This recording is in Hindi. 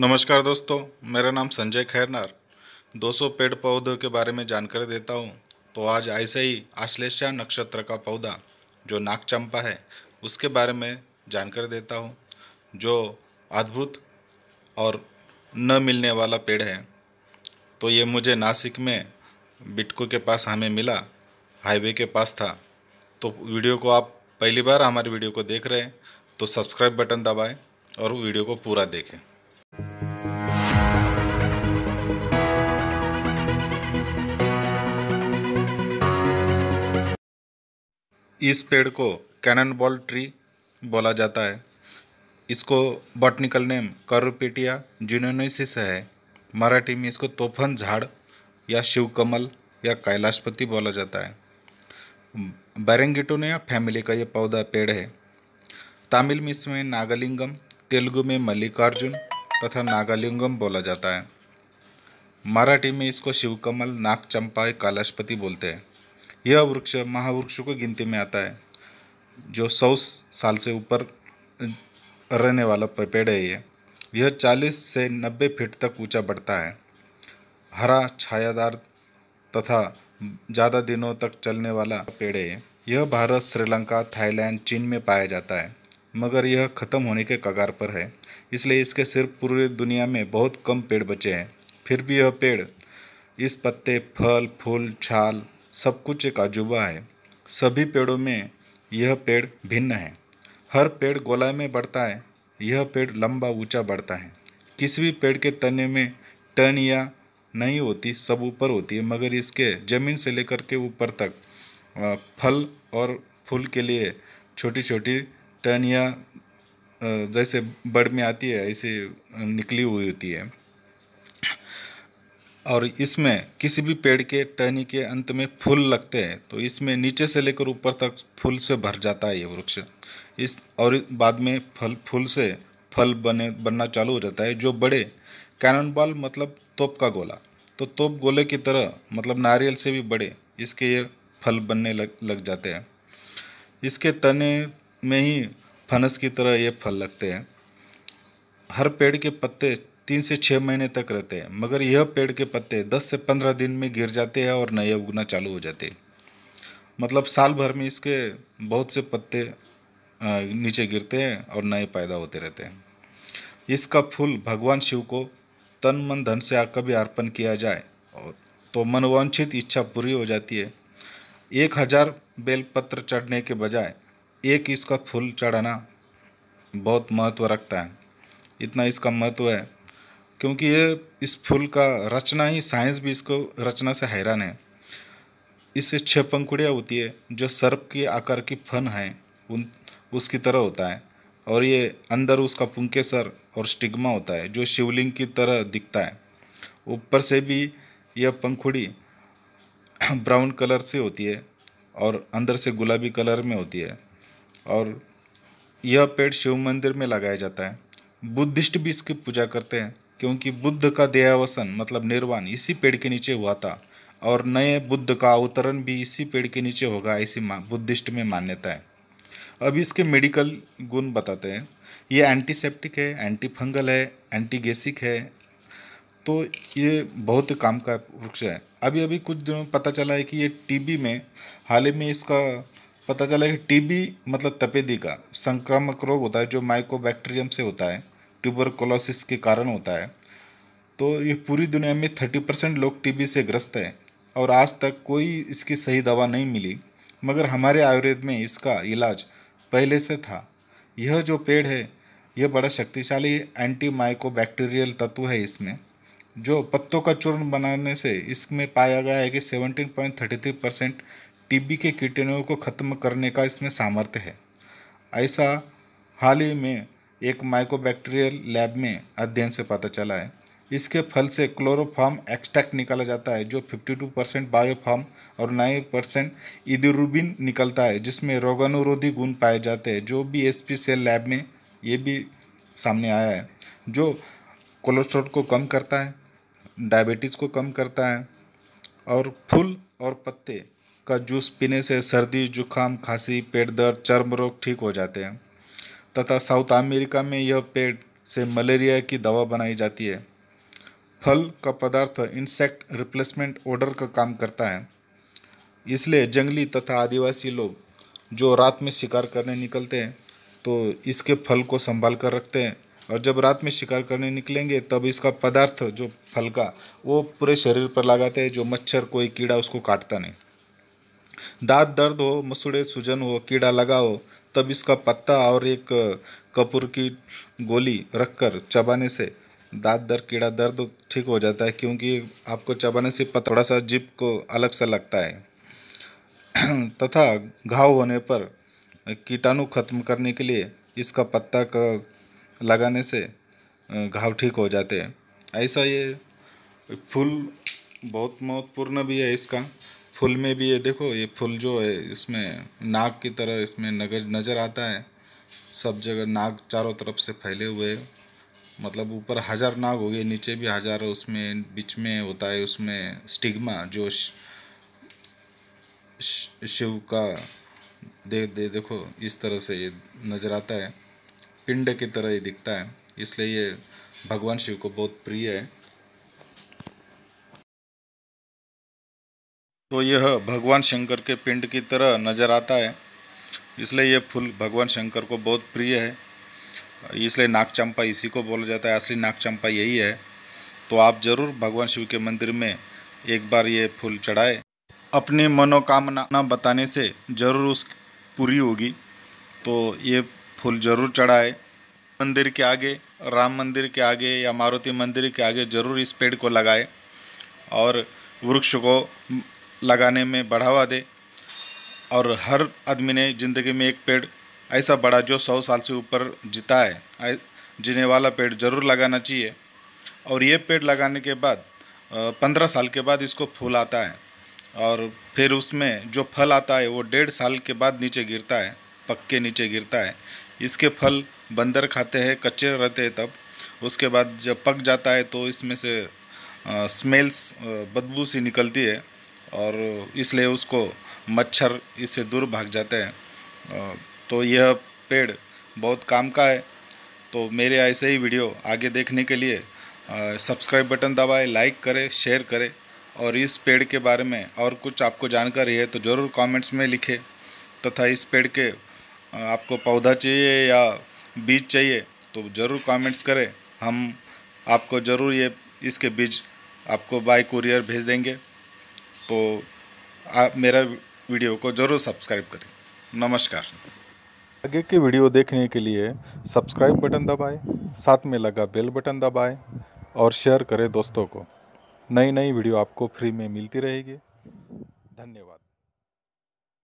नमस्कार दोस्तों मेरा नाम संजय खैरनार 200 पेड़ पौधों के बारे में जानकारी देता हूँ तो आज ऐसे ही आश्लेषा नक्षत्र का पौधा जो नाग चंपा है उसके बारे में जानकारी देता हूँ जो अद्भुत और न मिलने वाला पेड़ है तो ये मुझे नासिक में बिटको के पास हमें मिला हाईवे के पास था तो वीडियो को आप पहली बार हमारी वीडियो को देख रहे हैं तो सब्सक्राइब बटन दबाएँ और वीडियो को पूरा देखें इस पेड़ को कैनन बॉल ट्री बोला जाता है इसको बॉटनिकल नेम करुपेटिया जूनोनोसिस है मराठी में इसको तोफन झाड़ या शिवकमल या कैलाशपति बोला जाता है या फैमिली का ये पौधा पेड़ है तमिल में इसमें नागालिंगम तेलुगु में मल्लिकार्जुन तथा नागालिंगम बोला जाता है मराठी में इसको शिवकमल नाग चंपा कालाशपति बोलते हैं यह वृक्ष महावृक्षों की गिनती में आता है जो सौ साल से ऊपर रहने वाला पेड़ है ये यह चालीस से नब्बे फीट तक ऊंचा बढ़ता है हरा छायादार तथा ज़्यादा दिनों तक चलने वाला पेड़ है यह भारत श्रीलंका थाईलैंड चीन में पाया जाता है मगर यह ख़त्म होने के कगार पर है इसलिए इसके सिर्फ पूरी दुनिया में बहुत कम पेड़ बचे हैं फिर भी यह पेड़ इस पत्ते फल फूल छाल सब कुछ एक अजूबा है सभी पेड़ों में यह पेड़ भिन्न है हर पेड़ गोलाई में बढ़ता है यह पेड़ लंबा ऊंचा बढ़ता है किसी भी पेड़ के तने में टन या नहीं होती सब ऊपर होती है मगर इसके ज़मीन से लेकर के ऊपर तक फल और फूल के लिए छोटी छोटी टहनियाँ जैसे बड़ में आती है ऐसे निकली हुई होती है और इसमें किसी भी पेड़ के टहनी के अंत में फूल लगते हैं तो इसमें नीचे से लेकर ऊपर तक फूल से भर जाता है ये वृक्ष इस और बाद में फल फूल से फल बने बनना चालू हो जाता है जो बड़े कैनन बॉल मतलब तोप का गोला तो तोप गोले की तरह मतलब नारियल से भी बड़े इसके ये फल बनने लग लग जाते हैं इसके तने में ही फनस की तरह ये फल लगते हैं हर पेड़ के पत्ते तीन से छः महीने तक रहते हैं मगर यह पेड़ के पत्ते दस से पंद्रह दिन में गिर जाते हैं और नए उगना चालू हो जाते हैं मतलब साल भर में इसके बहुत से पत्ते नीचे गिरते हैं और नए पैदा होते रहते हैं इसका फूल भगवान शिव को तन मन धन से आकर भी अर्पण किया जाए तो मनोवांछित इच्छा पूरी हो जाती है एक हजार बेलपत्र चढ़ने के बजाय एक इसका फूल चढ़ाना बहुत महत्व रखता है इतना इसका महत्व है क्योंकि ये इस फूल का रचना ही साइंस भी इसको रचना से हैरान है इससे छः पंखुड़ियाँ होती है जो सर्प के आकार की फन है उन उसकी तरह होता है और ये अंदर उसका पुंकेसर और स्टिग्मा होता है जो शिवलिंग की तरह दिखता है ऊपर से भी यह पंखुड़ी ब्राउन कलर से होती है और अंदर से गुलाबी कलर में होती है और यह पेड़ शिव मंदिर में लगाया जाता है बुद्धिस्ट भी इसकी पूजा करते हैं क्योंकि बुद्ध का देहावसन मतलब निर्वाण इसी पेड़ के नीचे हुआ था और नए बुद्ध का अवतरण भी इसी पेड़ के नीचे होगा ऐसी बुद्धिस्ट में मान्यता है अब इसके मेडिकल गुण बताते हैं ये एंटीसेप्टिक है एंटी फंगल है एंटीगेसिक है तो ये बहुत काम का वृक्ष है अभी अभी कुछ दिनों में पता चला है कि ये टीबी में हाल ही में इसका पता चला है कि टीबी मतलब तपेदी का संक्रामक रोग होता है जो माइकोबैक्टीरियम से होता है ट्यूबरकोलोसिस के कारण होता है तो ये पूरी दुनिया में थर्टी परसेंट लोग टीबी से ग्रस्त हैं और आज तक कोई इसकी सही दवा नहीं मिली मगर हमारे आयुर्वेद में इसका इलाज पहले से था यह जो पेड़ है यह बड़ा शक्तिशाली एंटी माइकोबैक्टीरियल तत्व है इसमें जो पत्तों का चूर्ण बनाने से इसमें पाया गया है कि seventeen point thirty three percent TB के कीटाणुओं को ख़त्म करने का इसमें सामर्थ्य है ऐसा हाल ही में एक माइकोबैक्टीरियल लैब में अध्ययन से पता चला है इसके फल से क्लोरोफार्म एक्सट्रैक्ट निकाला जाता है जो 52 परसेंट बायोफार्म और 9 परसेंट इदिरुबिन निकलता है जिसमें रोगानुरोधी गुण पाए जाते हैं जो भी एस पी सेल लैब में ये भी सामने आया है जो कोलेस्ट्रॉल को कम करता है डायबिटीज़ को कम करता है और फूल और पत्ते का जूस पीने से सर्दी जुकाम खांसी पेट दर्द चर्म रोग ठीक हो जाते हैं तथा साउथ अमेरिका में यह पेड़ से मलेरिया की दवा बनाई जाती है फल का पदार्थ इंसेक्ट रिप्लेसमेंट ऑर्डर का काम करता है इसलिए जंगली तथा आदिवासी लोग जो रात में शिकार करने निकलते हैं तो इसके फल को संभाल कर रखते हैं और जब रात में शिकार करने निकलेंगे तब इसका पदार्थ जो फल का वो पूरे शरीर पर लगाते हैं जो मच्छर कोई कीड़ा उसको काटता नहीं दांत दर्द हो मसूड़े सूजन हो कीड़ा लगा हो तब इसका पत्ता और एक कपूर की गोली रखकर चबाने से दाँत दर कीड़ा दर्द ठीक हो जाता है क्योंकि आपको चबाने से थोड़ा सा जिप को अलग सा लगता है तथा घाव होने पर कीटाणु खत्म करने के लिए इसका पत्ता का लगाने से घाव ठीक हो जाते हैं ऐसा ये फूल बहुत महत्वपूर्ण भी है इसका फूल में भी ये देखो ये फूल जो है इसमें नाक की तरह इसमें नगर नज़र आता है सब जगह नाग चारों तरफ से फैले हुए मतलब ऊपर हजार नाग हो गए नीचे भी हजार उसमें बीच में होता है उसमें स्टिग्मा जो श, श, शिव का दे, दे देखो इस तरह से ये नज़र आता है पिंड की तरह ये दिखता है इसलिए ये भगवान शिव को बहुत प्रिय है तो यह भगवान शंकर के पिंड की तरह नज़र आता है इसलिए यह फूल भगवान शंकर को बहुत प्रिय है इसलिए नाग चंपा इसी को बोला जाता है असली नाग चंपा यही है तो आप ज़रूर भगवान शिव के मंदिर में एक बार ये फूल चढ़ाए अपनी मनोकामना न बताने से ज़रूर उस पूरी होगी तो ये फूल ज़रूर चढ़ाए मंदिर के आगे राम मंदिर के आगे या मारुति मंदिर के आगे ज़रूर इस पेड़ को लगाए और वृक्ष को लगाने में बढ़ावा दे और हर आदमी ने ज़िंदगी में एक पेड़ ऐसा बड़ा जो सौ साल से ऊपर जीता है जीने वाला पेड़ ज़रूर लगाना चाहिए और ये पेड़ लगाने के बाद पंद्रह साल के बाद इसको फूल आता है और फिर उसमें जो फल आता है वो डेढ़ साल के बाद नीचे गिरता है पक के नीचे गिरता है इसके फल बंदर खाते हैं कच्चे रहते हैं तब उसके बाद जब पक जाता है तो इसमें से स्मेल्स बदबू सी निकलती है और इसलिए उसको मच्छर इससे दूर भाग जाते हैं तो यह पेड़ बहुत काम का है तो मेरे ऐसे ही वीडियो आगे देखने के लिए सब्सक्राइब बटन दबाएं लाइक करें शेयर करें और इस पेड़ के बारे में और कुछ आपको जानकारी है तो ज़रूर कमेंट्स में लिखें तथा इस पेड़ के आपको पौधा चाहिए या बीज चाहिए तो ज़रूर कमेंट्स करें हम आपको ज़रूर ये इसके बीज आपको बाय कुरियर भेज देंगे तो आप मेरा वीडियो को ज़रूर सब्सक्राइब करें नमस्कार आगे की वीडियो देखने के लिए सब्सक्राइब बटन दबाएं, साथ में लगा बेल बटन दबाएं और शेयर करें दोस्तों को नई नई वीडियो आपको फ्री में मिलती रहेगी धन्यवाद